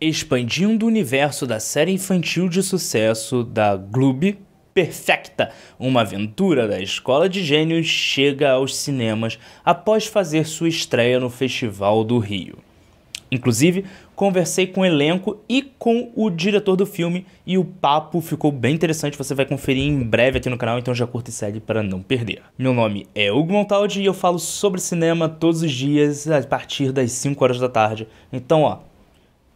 Expandindo o universo da série infantil de sucesso da Gloob, Perfecta, uma aventura da Escola de Gênios, chega aos cinemas após fazer sua estreia no Festival do Rio. Inclusive, conversei com o elenco e com o diretor do filme e o papo ficou bem interessante. Você vai conferir em breve aqui no canal, então já curta e segue para não perder. Meu nome é Hugo Montaldi e eu falo sobre cinema todos os dias a partir das 5 horas da tarde. Então, ó,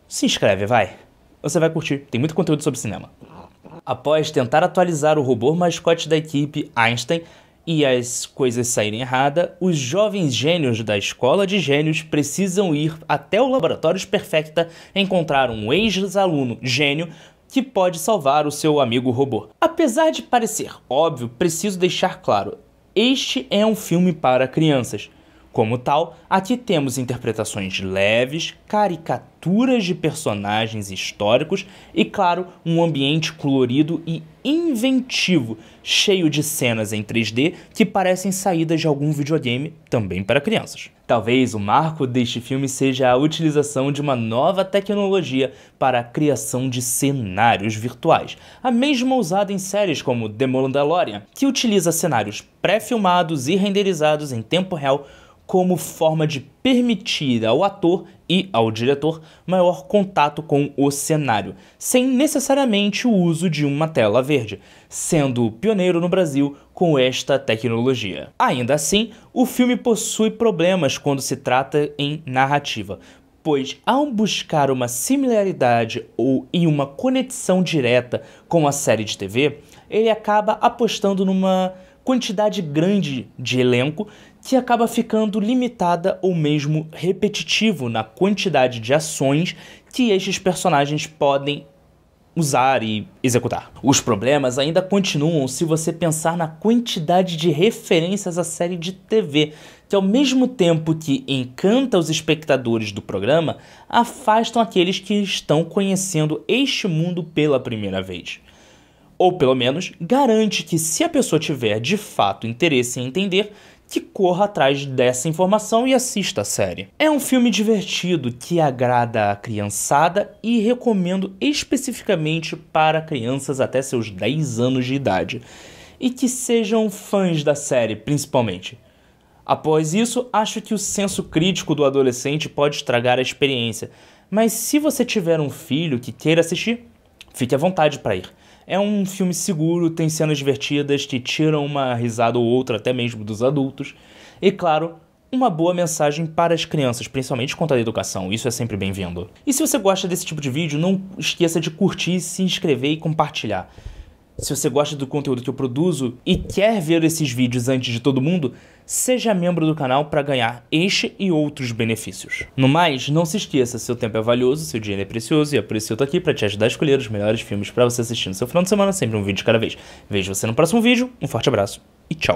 se inscreve, vai. Você vai curtir, tem muito conteúdo sobre cinema. Após tentar atualizar o robô mascote da equipe, Einstein, e as coisas saírem errada, os jovens gênios da escola de gênios precisam ir até o laboratório Perfecta encontrar um ex-aluno gênio que pode salvar o seu amigo robô. Apesar de parecer óbvio, preciso deixar claro: este é um filme para crianças. Como tal, aqui temos interpretações leves, caricaturas de personagens históricos e, claro, um ambiente colorido e inventivo, cheio de cenas em 3D que parecem saídas de algum videogame também para crianças. Talvez o marco deste filme seja a utilização de uma nova tecnologia para a criação de cenários virtuais, a mesma usada em séries como The Mandalorian, que utiliza cenários pré-filmados e renderizados em tempo real como forma de permitir ao ator e ao diretor maior contato com o cenário, sem necessariamente o uso de uma tela verde, sendo pioneiro no Brasil com esta tecnologia. Ainda assim, o filme possui problemas quando se trata em narrativa, pois, ao buscar uma similaridade ou em uma conexão direta com a série de TV, ele acaba apostando numa quantidade grande de elenco que acaba ficando limitada ou mesmo repetitivo na quantidade de ações que estes personagens podem usar e executar. Os problemas ainda continuam se você pensar na quantidade de referências à série de TV, que ao mesmo tempo que encanta os espectadores do programa, afastam aqueles que estão conhecendo este mundo pela primeira vez. Ou pelo menos garante que se a pessoa tiver de fato interesse em entender, que corra atrás dessa informação e assista a série. É um filme divertido que agrada a criançada e recomendo especificamente para crianças até seus 10 anos de idade e que sejam fãs da série, principalmente. Após isso, acho que o senso crítico do adolescente pode estragar a experiência, mas se você tiver um filho que queira assistir, fique à vontade para ir. É um filme seguro, tem cenas divertidas que tiram uma risada ou outra, até mesmo dos adultos. E claro, uma boa mensagem para as crianças, principalmente quanto à educação, isso é sempre bem-vindo. E se você gosta desse tipo de vídeo, não esqueça de curtir, se inscrever e compartilhar se você gosta do conteúdo que eu produzo e quer ver esses vídeos antes de todo mundo, seja membro do canal para ganhar este e outros benefícios. No mais, não se esqueça, seu tempo é valioso, seu dinheiro é precioso e é por isso que eu tô aqui para te ajudar a escolher os melhores filmes para você assistir no seu final de semana, sempre um vídeo de cada vez. Vejo você no próximo vídeo, um forte abraço e tchau.